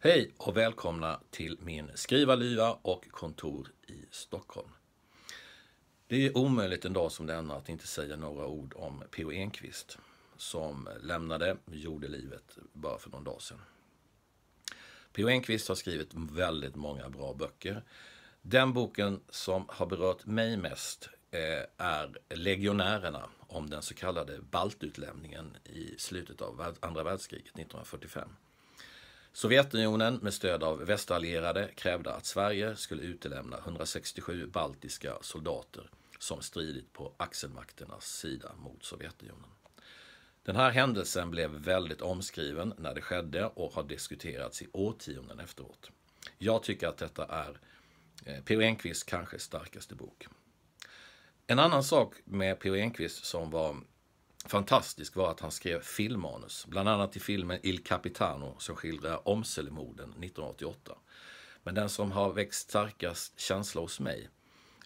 Hej och välkomna till min skrivarluva och kontor i Stockholm. Det är omöjligt en dag som denna att inte säga några ord om P.O. Enquist som lämnade jordelivet bara för någon dag sedan. P.O. Enquist har skrivit väldigt många bra böcker. Den boken som har berört mig mest eh, är Legionärerna om den så kallade baltutlämningen i slutet av andra världskriget 1945. Sovjetunionen med stöd av västallierade krävde att Sverige skulle utelämna 167 baltiska soldater som stridit på axelmakternas sida mot Sovjetunionen. Den här händelsen blev väldigt omskriven när det skedde och har diskuterats i årtionden efteråt. Jag tycker att detta är eh, P.O. Enquists kanske starkaste bok. En annan sak med P.O. Enquist som var fantastisk var att han skrev filmmanus, bland annat till filmen Il Capitano som skildrar Åmselemorden 1988. Men den som har växt starkast känsla hos mig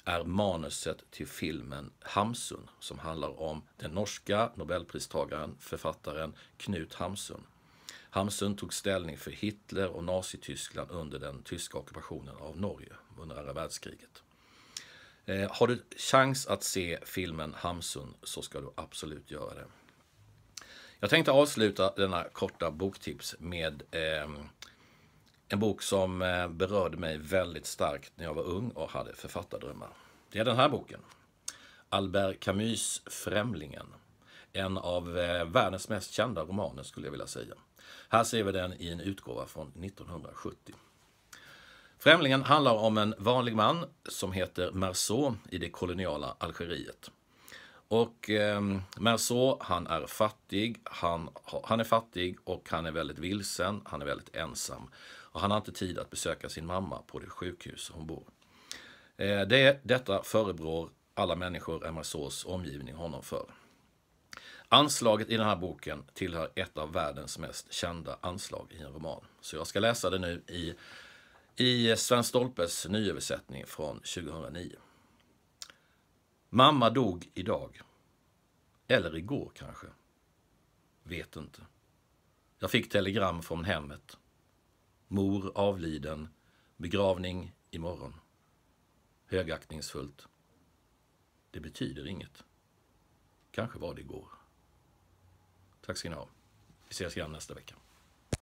är manuset till filmen Hamsun som handlar om den norska nobelpristagaren, författaren Knut Hamsun. Hamsun tog ställning för Hitler och Nazityskland under den tyska ockupationen av Norge under andra världskriget. Eh, har du chans att se filmen Hamsun så ska du absolut göra det. Jag tänkte avsluta denna korta boktips med eh, en bok som eh, berörde mig väldigt starkt när jag var ung och hade författardrömmar. Det är den här boken. Albert Camus Främlingen. En av eh, världens mest kända romaner skulle jag vilja säga. Här ser vi den i en utgåva från 1970. Främlingen handlar om en vanlig man som heter Merceau i det koloniala Algeriet. Och eh, Merceau, han är fattig, han, han är fattig och han är väldigt vilsen, han är väldigt ensam. Och han har inte tid att besöka sin mamma på det sjukhus hon bor. Eh, det, detta förebrår alla människor i Merceaus omgivning honom för. Anslaget i den här boken tillhör ett av världens mest kända anslag i en roman. Så jag ska läsa det nu i i Sven Stolpes nyöversättning från 2009. Mamma dog idag. Eller igår kanske. Vet inte. Jag fick telegram från hemmet. Mor avliden. Begravning imorgon. Högaktningsfullt. Det betyder inget. Kanske var det igår. Tack ska ni ha. Vi ses igen nästa vecka.